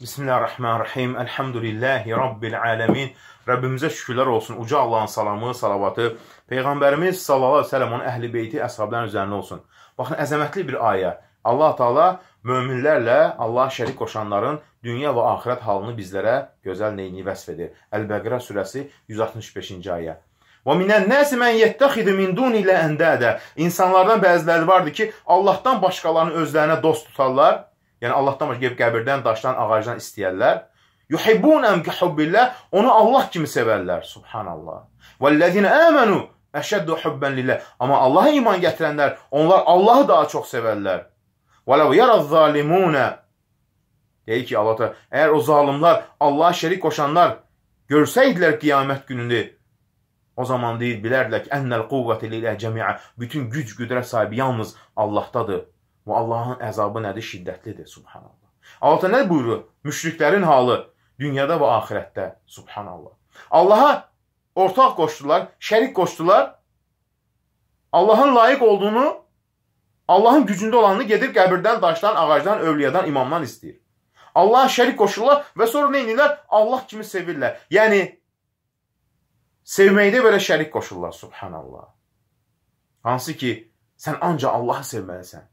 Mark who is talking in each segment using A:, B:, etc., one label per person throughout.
A: Bismillahirrahmanirrahim. Elhamdülillahi Rabbil alemin. Rəbbimizə şükürlər olsun. Uca Allahın salamı, salavatı, Peyğəmbərimiz sallallahu aleyhi ve sellem onun əhl-i beyti əshabların üzərində olsun. Baxın, əzəmətli bir ayə. Allah Taala möminlərlə Allah şərik qoşanların dünya və axirət halını bizlərə gözəl neyini vəsf edir. Əl-Bəqərə surəsi 165-ci ayə. Və minən nəsi mən yettəxidu min duni ilə əndədə. İnsanlardan bəziləri vardır ki, Allahdan başqalarını özlərinə dost tutarlar Yəni Allahdan başqa qəbirdən, daşdan, ağacdan istəyərlər. Yuhibbunhum ki hubbillah, onu Allah kimi sevərlər. Subhanallah. Vallazina amanu əşəddu hubban lillah. Amma Allaha iman gətirənlər, onlar Allahı daha çox sevərlər. Vəlav yaraz zalimuna. Deyir ki, Allah da, əgər o zalimlar, Allaha şərik qoşanlar görsəydilər qiyamət gününü, o zaman deyir, bilərdilər ki, ənnəl quvvəti lilə cəmiə, bütün güc-qüdrə sahibi yalnız Allahdadır. Və Allahın əzabı nədir? Şiddətlidir, subhanallah. Allah nə buyurur? Müşriklərin halı dünyada və axirətdə, subhanallah. Allaha ortaq qoşdular, şərik qoşdular. Allahın layiq olduğunu, Allahın gücündə olanını gedib qəbirdən, daşdan, ağacdan, övliyadan, imamdan istəyir. Allaha şərik qoşurlar və sonra nə edirlər? Allah kimi sevirlər. Yəni, sevməkdə belə şərik qoşurlar, subhanallah. Hansı ki, sən ancaq Allahı sevməlisən.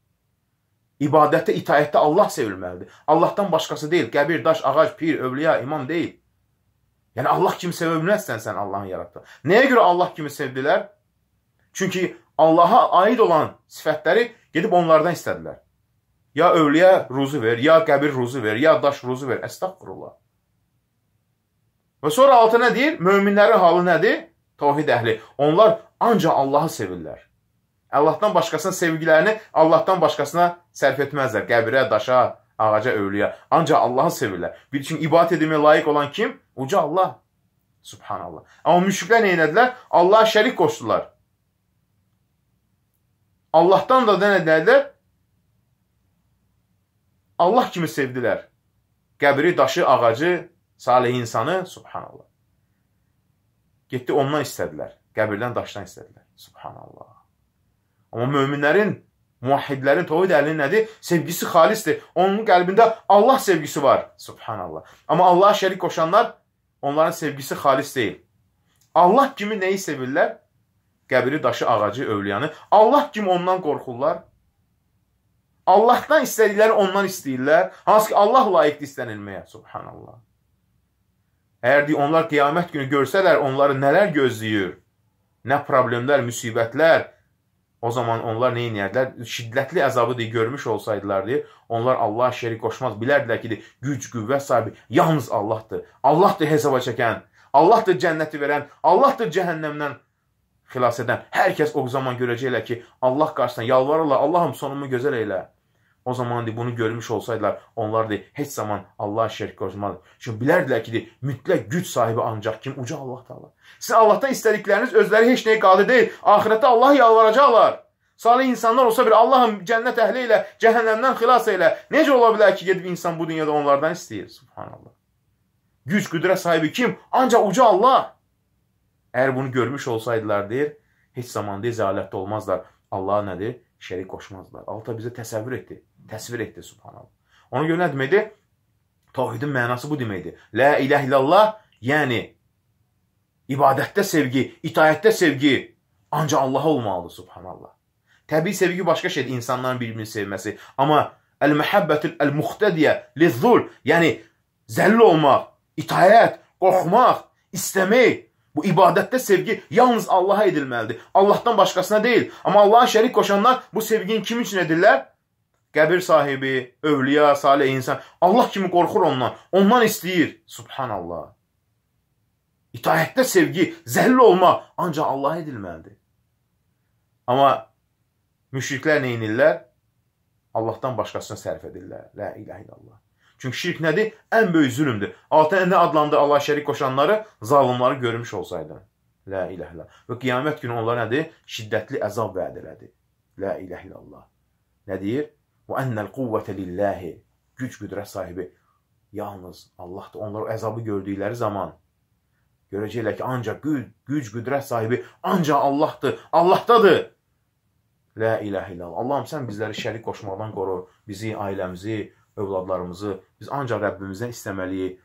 A: İbadətdə, itayətdə Allah sevilməlidir. Allahdan başqası deyil, qəbir, daş, ağac, pir, övliya, imam deyil. Yəni, Allah kimi sevilməzsən sən Allahın yaratdığı. Nəyə görə Allah kimi sevdilər? Çünki Allaha aid olan sifətləri gedib onlardan istədilər. Ya övliya ruzu ver, ya qəbir ruzu ver, ya daş ruzu ver. Əstəqfurullah. Və sonra altı nə deyir? Möminlərin halı nədir? Tavhid əhli. Onlar ancaq Allahı sevirlər. Allahdan başqasının sevgilərini Allahdan başqasına sərf etməzlər qəbirə, daşa, ağaca, övlüyə. Ancaq Allahı sevirlər. Bir üçün ibadət edilməyə layiq olan kim? Uca Allah. Subhanallah. Amma müşriklər nə edədilər? Allaha şərik qoşdular. Allahdan da nə edədilər? Allah kimi sevdilər. Qəbri, daşı, ağacı, salih insanı, subhanallah. Getdi ondan istədilər. Qəbirdən, daşdan istədilər. Subhanallah. Amma möminlərin Muahidlərin tovid əlinin nədir? Sevgisi xalisdir. Onun qəlbində Allah sevgisi var. Subhanallah. Amma Allaha şərik qoşanlar onların sevgisi xalis deyil. Allah kimi nəyi sevirlər? Qəbiri, daşı, ağacı, övliyanı. Allah kimi ondan qorxurlar. Allahdan istədikləri ondan istəyirlər. Hansı ki, Allah layiqdir istənilməyə. Subhanallah. Əgər deyir, onlar qiyamət günü görsələr, onları nələr gözləyir? Nə problemlər, müsibətlər, O zaman onlar nə edərdilər? Şiddətli əzabı deyə görmüş olsaydılar deyə, onlar Allah şərik qoşmaz. Bilərdilər ki, güc, qüvvət sahibi yalnız Allahdır. Allahdır hesaba çəkən, Allahdır cənnəti verən, Allahdır cəhənnəmdən xilas edən. Hər kəs o zaman görəcəklər ki, Allah qarşısında yalvarırlar, Allahım sonumu gözəl elə. O zaman de, bunu görmüş olsaydılar, onlar de, heç zaman Allah'a şərik qoşmadı. Çünki bilərdilər ki, de, mütləq güc sahibi ancaq kim? Uca Allah Taala. Siz Allahdan istədikləriniz özləri heç nəyə qadir deyil. Axirətdə Allah yalvaracaqlar. Salih insanlar olsa bir Allahım cənnət əhli ilə, cəhənnəmdən xilas elə. Necə ola bilər ki, gedib insan bu dünyada onlardan istəyir? Subhanallah. Güc, qüdrət sahibi kim? Ancaq uca Allah. Əgər bunu görmüş olsaydılar, deyir, heç zamanda izalətdə olmazlar. Allah nədir? şərik qoşmazdılar. Allah da bizə təsəvvür etdi, təsvir etdi subhanallah. Ona görə nə deməkdir? Tavhidin mənası bu deməkdir. La ilah illallah, yəni ibadətdə sevgi, itayətdə sevgi ancaq Allaha olmalıdır subhanallah. Təbii sevgi başqa şeydir, insanların bir-birini sevməsi. Amma əl-məhəbbətül əl-muxtədiyə lizzul, yəni zəlli olmaq, itayət, qorxmaq, istəmək, Bu ibadətdə sevgi yalnız Allaha edilməlidir. Allahdan başqasına deyil. Amma Allaha şərik qoşanlar bu sevgini kim üçün edirlər? Qəbir sahibi, övliya, salih insan. Allah kimi qorxur ondan. Ondan istəyir. Subhanallah. İtaətdə sevgi, zəll olma ancaq Allaha edilməlidir. Amma müşriklər nə edirlər? Allahdan başqasına sərf edirlər. La ilahe illallah. Çünki şirk nədir? Ən böyük zülümdür. Altı nə adlandı Allah şərik qoşanları? Zalımları görmüş olsaydı. Lə iləh illə. Və qiyamət günü onlara nədir? Şiddətli əzab vəd elədi. Lə iləh illə Allah. Nə deyir? Və ennəl quvvətə lilləhi. Güc qüdrət sahibi. Yalnız Allah da onlar əzabı gördükləri zaman görəcəklər ki, ancaq güc, güc qüdrət sahibi ancaq Allahdır. Allahdadır. Lə iləh illə. Allahım sən bizləri şərik qoşmaqdan qoru. Bizi, ailəmizi, övladlarımızı biz ancaq Rəbbimizdən istəməliyik.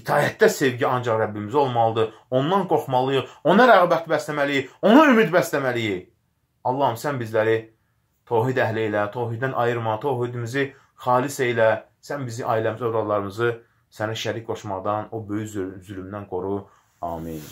A: İtayətdə sevgi ancaq Rəbbimizə olmalıdır. Ondan qorxmalıyıq, ona rəğbət bəsləməliyik, ona ümid bəsləməliyik. Allahım, sən bizləri tohid əhli ilə, tohiddən ayırma, tohidimizi xalis elə. Sən bizi, ailəmizi, övladlarımızı sənə şərik qoşmadan, o böyük zülümdən qoru. Amin.